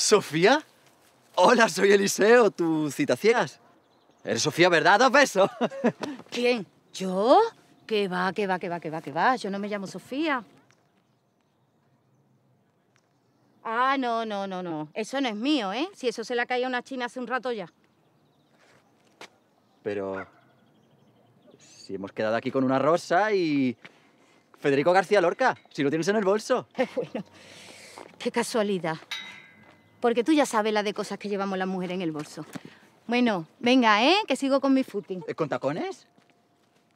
¿Sofía? Hola, soy Eliseo, tu cita ciegas. Eres Sofía, ¿verdad? ¡Dos besos! ¿Quién? ¿Yo? Qué va, qué va, qué va, qué va, qué va. Yo no me llamo Sofía. Ah, no, no, no, no. Eso no es mío, ¿eh? Si eso se le ha caído a una china hace un rato ya. Pero... Si hemos quedado aquí con una rosa y... Federico García Lorca, si lo tienes en el bolso. bueno, qué casualidad porque tú ya sabes la de cosas que llevamos las mujeres en el bolso. Bueno, venga, ¿eh? Que sigo con mi footing. ¿Eh, ¿Con tacones?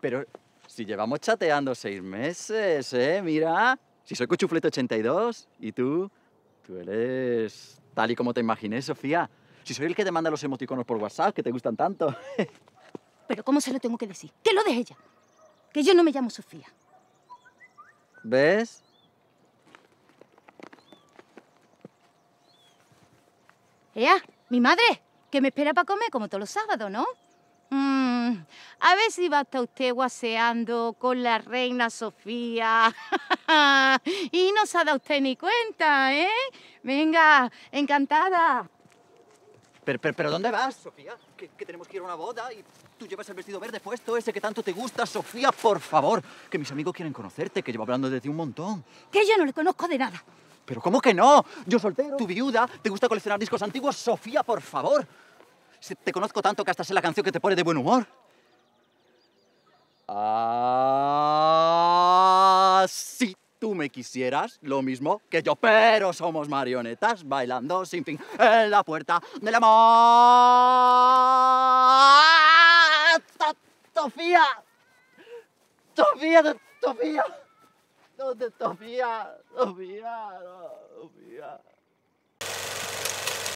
Pero si llevamos chateando seis meses, ¿eh? Mira, si soy cuchuflete 82 y tú, tú eres tal y como te imaginé, Sofía. Si soy el que te manda los emoticonos por WhatsApp, que te gustan tanto. Pero ¿cómo se lo tengo que decir? Que lo deje ella. Que yo no me llamo Sofía. ¿Ves? ¡Ea! ¡Mi madre! Que me espera para comer como todos los sábados, ¿no? Mm, a ver si va hasta usted guaseando con la reina Sofía. y no se ha dado usted ni cuenta, ¿eh? Venga, encantada. Pero, pero, ¿dónde vas, Sofía? Que, que, tenemos que ir a una boda y tú llevas el vestido verde puesto, ese que tanto te gusta. Sofía, por favor, que mis amigos quieren conocerte, que llevo hablando de ti un montón. Que yo no le conozco de nada. Pero ¿cómo que no? Yo soltero. Tu viuda, te gusta coleccionar discos antiguos. Sofía, por favor. te conozco tanto que hasta sé la canción que te pone de buen humor. Ah, si tú me quisieras, lo mismo que yo, pero somos marionetas bailando sin fin en la puerta del amor. Sofía, Sofía, Sofía. No te Sofía, no,